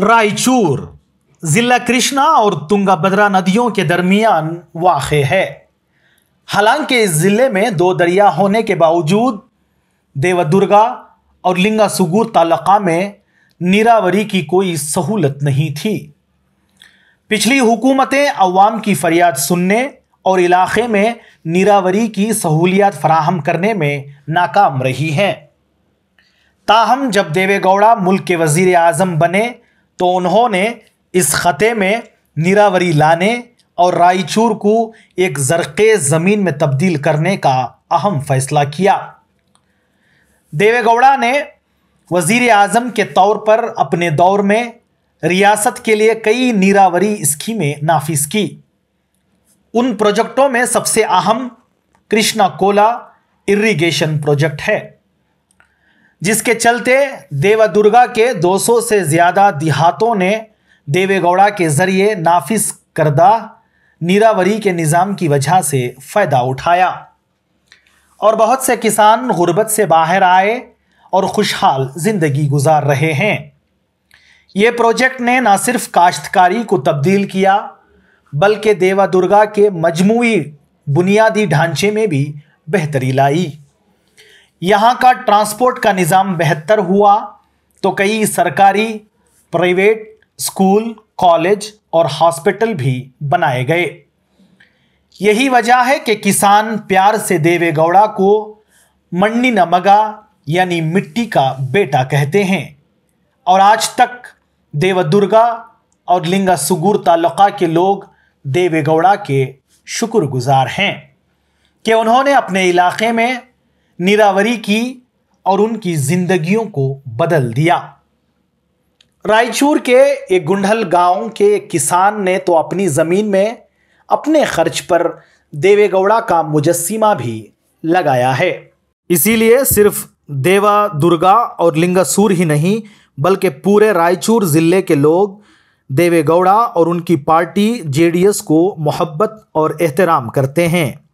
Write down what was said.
रायचूर ज़िला कृष्णा और तुंगाभद्रा नदियों के दरमियान वाक़ है हालांकि इस ज़िले में दो दरिया होने के बावजूद देवदुर्गा और लिंगा सुगूर तालका में निरावरी की कोई सहूलत नहीं थी पिछली हुकूमतें अवाम की फरियाद सुनने और इलाके में निरावरी की सहूलियत फराहम करने में नाकाम रही हैं ताहम जब देवेगौड़ा मुल्क के वजीर आज़म बने तो उन्होंने इस ख़ते में निरावरी लाने और रायचूर को एक जरखेज़ ज़मीन में तब्दील करने का अहम फैसला किया देवेगौड़ा ने वज़ी अजम के तौर पर अपने दौर में रियासत के लिए कई नीरावरी स्कीमें नाफिज की उन प्रोजेक्टों में सबसे अहम कृष्णा कोला इरिगेशन प्रोजेक्ट है जिसके चलते देवा दुर्गा के 200 से ज़्यादा देहातों ने देवेगौड़ा के जरिए नाफिस करदा नीरावरी के निज़ाम की वजह से फ़ायदा उठाया और बहुत से किसान गुर्बत से बाहर आए और खुशहाल ज़िंदगी गुजार रहे हैं ये प्रोजेक्ट ने ना सिर्फ काश्तकारी को तब्दील किया बल्कि देवा दुर्गा के मजमू बुनियादी ढांचे में भी बेहतरी लाई यहाँ का ट्रांसपोर्ट का निज़ाम बेहतर हुआ तो कई सरकारी प्राइवेट स्कूल कॉलेज और हॉस्पिटल भी बनाए गए यही वजह है कि किसान प्यार से देवेगौड़ा को मंडी नमगा यानी मिट्टी का बेटा कहते हैं और आज तक देवदुर्गा और लिंगा सुगुर तालुका के लोग देवेगौड़ा के शुक्रगुजार हैं कि उन्होंने अपने इलाके में निरावरी की और उनकी जिंदगियों को बदल दिया रायचूर के एक गुंडल गांव के एक किसान ने तो अपनी ज़मीन में अपने खर्च पर देवेगौड़ा का मुजस्मा भी लगाया है इसीलिए सिर्फ देवा दुर्गा और लिंगासूर ही नहीं बल्कि पूरे रायचूर ज़िले के लोग देवेगौड़ा और उनकी पार्टी जेडीएस को मोहब्बत और एहतराम करते हैं